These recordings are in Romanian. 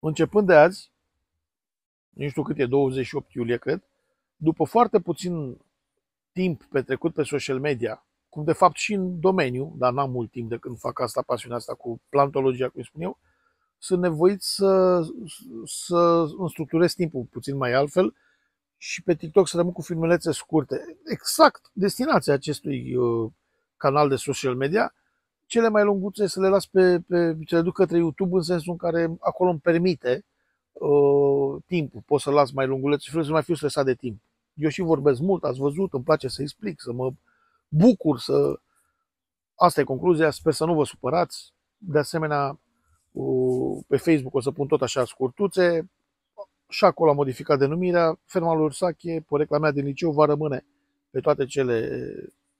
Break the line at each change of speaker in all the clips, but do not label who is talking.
Începând de azi, nu știu cât e, 28 iulie, cred, după foarte puțin timp petrecut pe social media, cum de fapt și în domeniu, dar n-am mult timp de când fac asta, pasiunea asta cu plantologia, cum spun eu, sunt nevoit să, să îmi structurez timpul puțin mai altfel și pe TikTok să rămân cu filmulețe scurte. Exact destinația acestui uh, canal de social media cele mai lunguțe să le las pe, pe să le duc către YouTube în sensul în care acolo îmi permite uh, timpul. Pot să las mai lungulețe și să nu mai fiu stresat de timp. Eu și vorbesc mult, ați văzut, îmi place să explic, să mă bucur, să... Asta e concluzia, sper să nu vă supărați. De asemenea, uh, pe Facebook o să pun tot așa scurtuțe, și acolo am modificat denumirea, ferma lui Ursache, porecla mea din liceu, va rămâne pe toate cele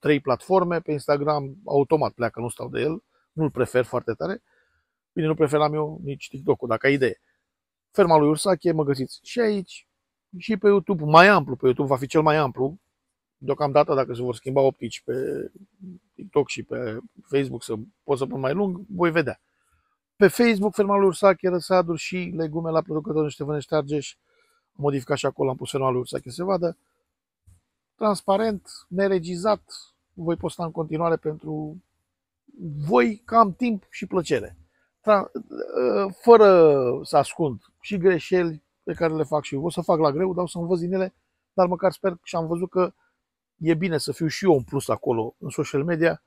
trei platforme, pe Instagram automat pleacă, nu stau de el, nu-l prefer foarte tare. Bine, nu preferam eu nici TikTok-ul, dacă ai idee. Ferma lui Ursache, mă găsiți și aici, și pe YouTube, mai amplu pe YouTube, va fi cel mai amplu. Deocamdată, dacă se vor schimba optici pe TikTok și pe Facebook, să pot să pun mai lung, voi vedea. Pe Facebook, ferma lui Ursache, răsaduri și legume la niște vânește Argeș. Am modificat și acolo, am pus ferma lui Ursache să se vadă. Transparent, neregizat, voi posta în continuare pentru voi că am timp și plăcere. Uh, fără să ascund și greșeli pe care le fac și eu. O să fac la greu, dar o să învăț din ele, dar măcar sper și am văzut că e bine să fiu și eu în plus acolo, în social media,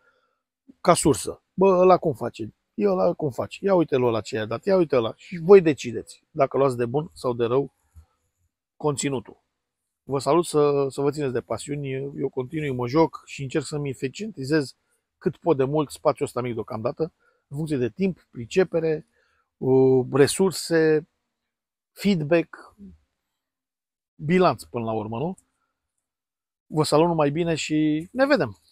ca sursă. Bă, ăla cum face? Eu ăla cum faci? Ia uite-l ăla ce i-a dat, ia uite ăla. Și voi decideți dacă luați de bun sau de rău conținutul. Vă salut să, să vă țineți de pasiuni, eu continui, mă joc și încerc să-mi eficientizez cât pot de mult spațiul ăsta mic deocamdată, în funcție de timp, pricepere, resurse, feedback, bilanț până la urmă, nu? Vă salut numai bine și ne vedem!